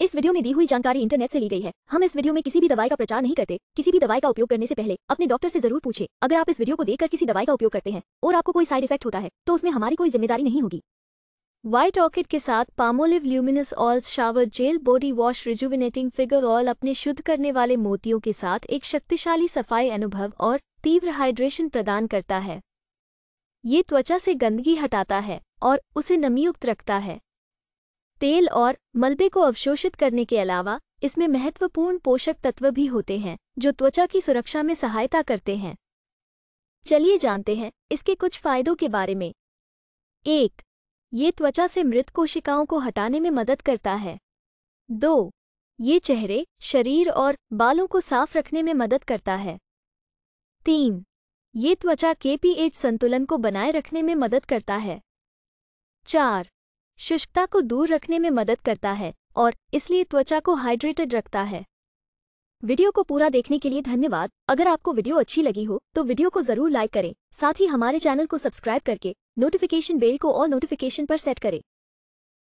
इस वीडियो में दी हुई जानकारी इंटरनेट से ली गई है हम इस वीडियो में किसी भी दवाई का प्रचार नहीं करते किसी भी दवाई का उपयोग करने से पहले अपने डॉक्टर से जरूर पूछे अगर आप इस वीडियो को देखकर किसी दवाई का उपयोग करते हैं और आपको कोई साइड इफेक्ट होता है तो उसमें हमारी कोई जिम्मेदारी नहीं होगी व्हाइट ऑर्किड के साथ Palmolive luminous oil shower gel body wash rejuvenating figure oil अपने शुद्ध करने वाले मोतियों के साथ एक शक्तिशाली सफाई अनुभव और तीव्र हाइड्रेशन प्रदान करता है ये त्वचा से गंदगी हटाता है और उसे नमीयुक्त रखता है तेल और मलबे को अवशोषित करने के अलावा इसमें महत्वपूर्ण पोषक तत्व भी होते हैं जो त्वचा की सुरक्षा में सहायता करते हैं चलिए जानते हैं इसके कुछ फायदों के बारे में एक ये त्वचा से मृत कोशिकाओं को हटाने में मदद करता है दो ये चेहरे शरीर और बालों को साफ रखने में मदद करता है तीन ये त्वचा के पीएच संतुलन को बनाए रखने में मदद करता है चार शुष्कता को दूर रखने में मदद करता है और इसलिए त्वचा को हाइड्रेटेड रखता है वीडियो को पूरा देखने के लिए धन्यवाद अगर आपको वीडियो अच्छी लगी हो तो वीडियो को जरूर लाइक करें साथ ही हमारे चैनल को सब्सक्राइब करके नोटिफिकेशन बेल को ऑल नोटिफिकेशन पर सेट करें